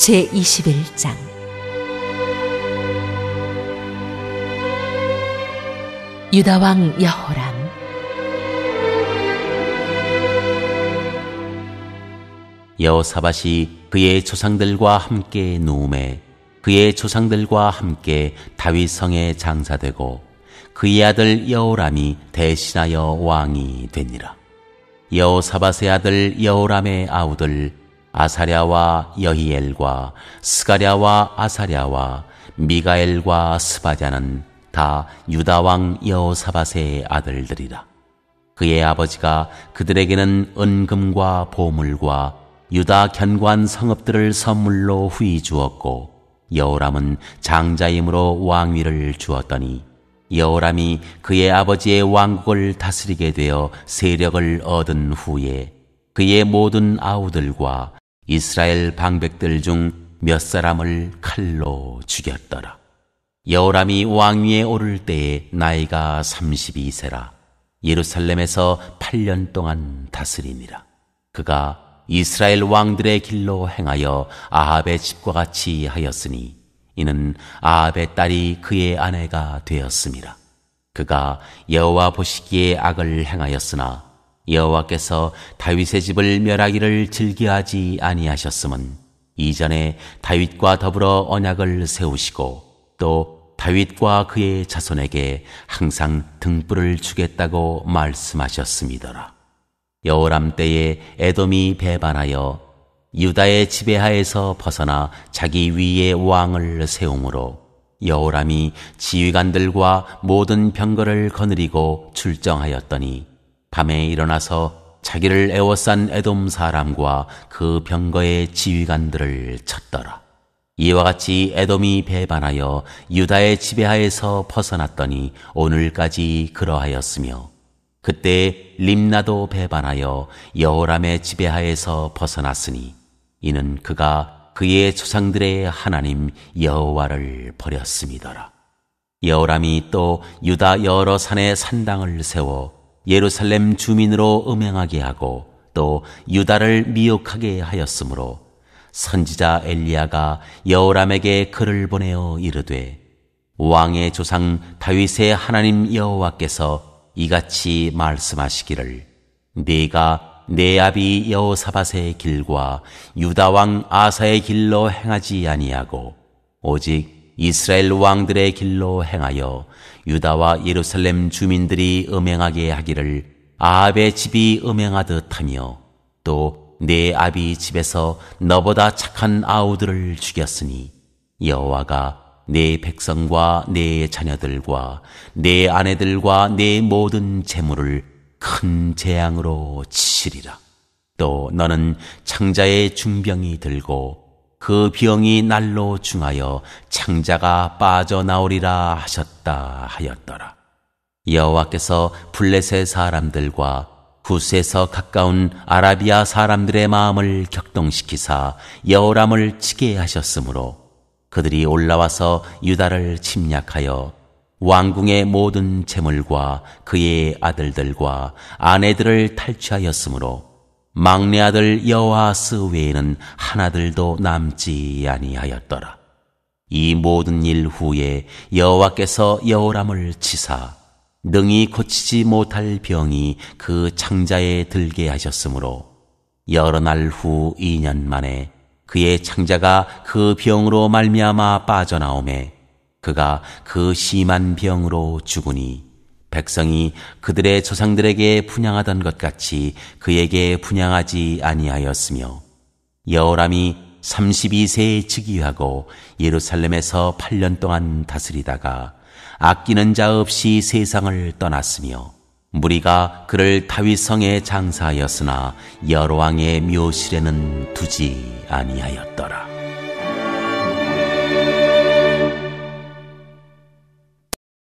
제21장 유다왕 여호람 여호사밭이 그의 조상들과 함께 누움에 그의 조상들과 함께 다윗성에 장사되고 그의 아들 여호람이 대신하여 왕이 되니라 여호사밭의 아들 여호람의 아우들 아사랴와 여히엘과 스가랴와 아사랴와 미가엘과 스바자는다 유다왕 여호사밧의 아들들이라. 그의 아버지가 그들에게는 은금과 보물과 유다 견관 성읍들을 선물로 후히 주었고 여호람은 장자임으로 왕위를 주었더니 여호람이 그의 아버지의 왕국을 다스리게 되어 세력을 얻은 후에 그의 모든 아우들과 이스라엘 방백들 중 몇 사람을 칼로 죽였더라. 여호람이 왕위에 오를 때에 나이가 32세라 예루살렘에서 8년 동안 다스리니라. 그가 이스라엘 왕들의 길로 행하여 아합의 집과 같이 하였으니 이는 아합의 딸이 그의 아내가 되었음이라. 그가 여호와 보시기에 악을 행하였으나 여호와께서 다윗의 집을 멸하기를 즐기하지 아니하셨음은 이전에 다윗과 더불어 언약을 세우시고 또 다윗과 그의 자손에게 항상 등불을 주겠다고 말씀하셨습니더라 여호람 때에 에돔이 배반하여 유다의 지배하에서 벗어나 자기 위에 왕을 세우므로 여호람이 지휘관들과 모든 병거를 거느리고 출정하였더니 밤에 일어나서 자기를 애워싼 에돔 사람과 그 병거의 지휘관들을 쳤더라. 이와 같이 에돔이 배반하여 유다의 지배하에서 벗어났더니 오늘까지 그러하였으며 그때 림나도 배반하여 여호람의 지배하에서 벗어났으니 이는 그가 그의 조상들의 하나님 여호와를 버렸음이더라. 여호람이 또 유다 여러 산에 산당을 세워 예루살렘 주민으로 음행하게 하고 또 유다를 미혹하게 하였으므로 선지자 엘리야가 여호람에게 글을 보내어 이르되 왕의 조상 다윗의 하나님 여호와께서 이같이 말씀하시기를 네가 내 아비 여호사밧의 길과 유다 왕 아사의 길로 행하지 아니하고 오직 이스라엘 왕들의 길로 행하여 유다와 예루살렘 주민들이 음행하게 하기를 아합의 집이 음행하듯 하며 또 내 아비 집에서 너보다 착한 아우들을 죽였으니 여호와가 내 백성과 내 자녀들과 내 아내들과 내 모든 재물을 큰 재앙으로 치시리라. 또 너는 창자의 중병이 들고 그 병이 날로 중하여 창자가 빠져나오리라 하셨다 하였더라. 여호와께서 블레셋 사람들과 구스에서 가까운 아라비아 사람들의 마음을 격동시키사 여호람을 치게 하셨으므로 그들이 올라와서 유다를 침략하여 왕궁의 모든 재물과 그의 아들들과 아내들을 탈취하였으므로 막내 아들 여호아스 외에는 하나들도 남지 아니하였더라. 이 모든 일 후에 여호와께서 여호람을 치사 능히 고치지 못할 병이 그 창자에 들게 하셨으므로 여러 날 후 2년 만에 그의 창자가 그 병으로 말미암아 빠져나오매 그가 그 심한 병으로 죽으니 백성이 그들의 조상들에게 분양하던 것 같이 그에게 분양하지 아니하였으며 여호람이 32세에 즉위하고 예루살렘에서 8년 동안 다스리다가 아끼는 자 없이 세상을 떠났으며 무리가 그를 다윗성에 장사하였으나 여로왕의 묘실에는 두지 아니하였더라.